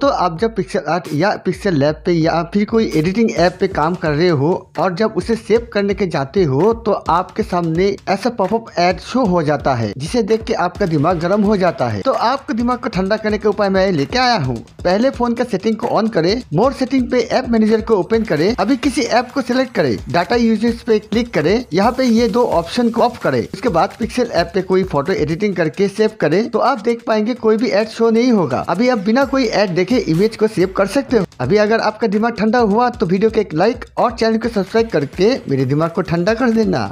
तो आप जब पिक्सल आर्ट या पिक्सल लैब पे या फिर कोई एडिटिंग ऐप पे काम कर रहे हो और जब उसे सेव करने के जाते हो तो आपके सामने ऐसा पॉपअप ऐड शो हो जाता है जिसे देख के आपका दिमाग गर्म हो जाता है तो आपके दिमाग को ठंडा करने के उपाय मैं लेके आया हूँ पहले फोन का सेटिंग को ऑन करे मोर सेटिंग पे ऐप मैनेजर को ओपन करे अभी किसी ऐप को सिलेक्ट करे डाटा यूजेस पे क्लिक करे यहाँ पे ये दो ऑप्शन को ऑफ करे उसके बाद पिक्सल ऐप पे कोई फोटो एडिटिंग करके सेव करे तो आप देख पाएंगे कोई भी एड शो नहीं होगा अभी आप बिना कोई एड देखिए इमेज को सेव कर सकते हो अभी अगर आपका दिमाग ठंडा हुआ तो वीडियो को एक लाइक और चैनल को सब्सक्राइब करके मेरे दिमाग को ठंडा कर देना